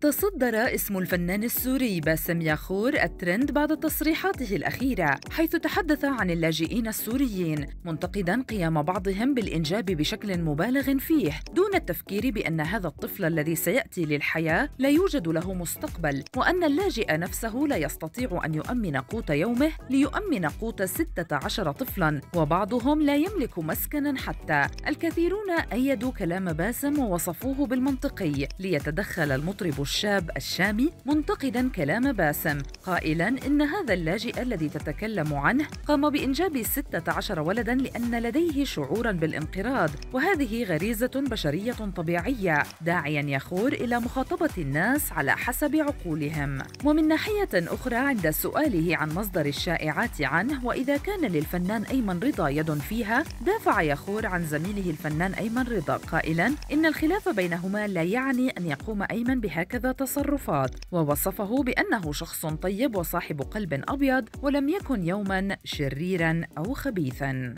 تصدر اسم الفنان السوري باسم ياخور الترند بعد تصريحاته الأخيرة حيث تحدث عن اللاجئين السوريين منتقدا قيام بعضهم بالإنجاب بشكل مبالغ فيه دون التفكير بأن هذا الطفل الذي سيأتي للحياة لا يوجد له مستقبل وأن اللاجئ نفسه لا يستطيع أن يؤمن قوت يومه ليؤمن قوت 16 طفلا وبعضهم لا يملك مسكنا حتى الكثيرون أيدوا كلام باسم ووصفوه بالمنطقي ليتدخل المطرب الشاب الشامي منتقدا كلام باسم قائلا إن هذا اللاجئ الذي تتكلم عنه قام بإنجاب 16 ولدا لأن لديه شعورا بالانقراض وهذه غريزة بشرية طبيعية داعيا يخور إلى مخاطبة الناس على حسب عقولهم ومن ناحية أخرى عند سؤاله عن مصدر الشائعات عنه وإذا كان للفنان أيمن رضا يد فيها دافع يخور عن زميله الفنان أيمن رضا قائلا إن الخلاف بينهما لا يعني أن يقوم أيمن بهكذا هكذا تصرفات ووصفه بأنه شخص طيب وصاحب قلب أبيض ولم يكن يوما شريرا أو خبيثا